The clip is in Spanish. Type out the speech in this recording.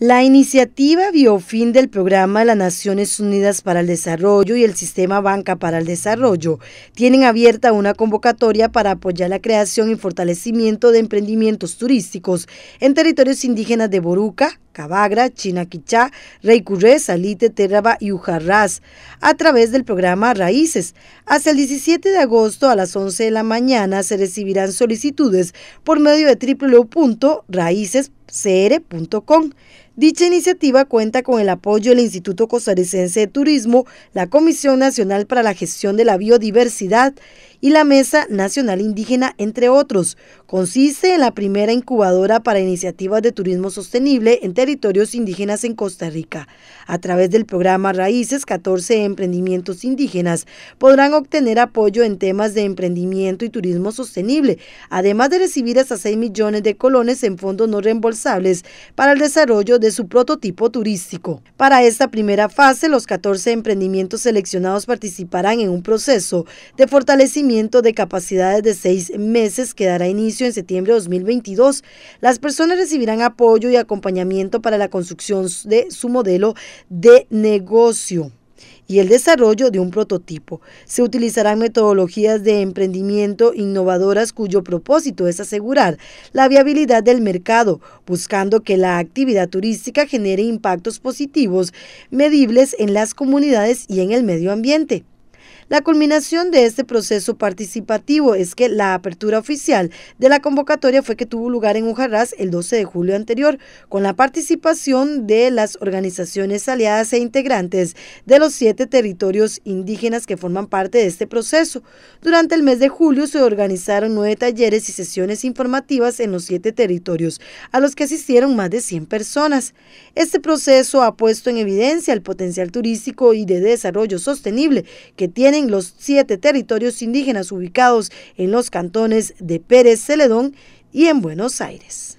La iniciativa Biofin del Programa de las Naciones Unidas para el Desarrollo y el Sistema Banca para el Desarrollo tienen abierta una convocatoria para apoyar la creación y fortalecimiento de emprendimientos turísticos en territorios indígenas de Boruca, Cabagra, Chinaquichá, Reycurré, Salite, Terraba y Ujarrás, a través del programa Raíces. Hasta el 17 de agosto a las 11 de la mañana se recibirán solicitudes por medio de www.raícescr.com. Dicha iniciativa cuenta con el apoyo del Instituto Costarricense de Turismo, la Comisión Nacional para la Gestión de la Biodiversidad y la Mesa Nacional Indígena, entre otros. Consiste en la primera incubadora para iniciativas de turismo sostenible en territorios indígenas en Costa Rica. A través del programa Raíces, 14 emprendimientos indígenas podrán obtener apoyo en temas de emprendimiento y turismo sostenible, además de recibir hasta 6 millones de colones en fondos no reembolsables para el desarrollo de su prototipo turístico. Para esta primera fase, los 14 emprendimientos seleccionados participarán en un proceso de fortalecimiento de capacidades de seis meses que dará inicio en septiembre de 2022. Las personas recibirán apoyo y acompañamiento para la construcción de su modelo de negocio y el desarrollo de un prototipo. Se utilizarán metodologías de emprendimiento innovadoras cuyo propósito es asegurar la viabilidad del mercado, buscando que la actividad turística genere impactos positivos, medibles en las comunidades y en el medio ambiente. La culminación de este proceso participativo es que la apertura oficial de la convocatoria fue que tuvo lugar en Ujarrás el 12 de julio anterior, con la participación de las organizaciones aliadas e integrantes de los siete territorios indígenas que forman parte de este proceso. Durante el mes de julio se organizaron nueve talleres y sesiones informativas en los siete territorios, a los que asistieron más de 100 personas. Este proceso ha puesto en evidencia el potencial turístico y de desarrollo sostenible que tiene los siete territorios indígenas ubicados en los cantones de Pérez Celedón y en Buenos Aires.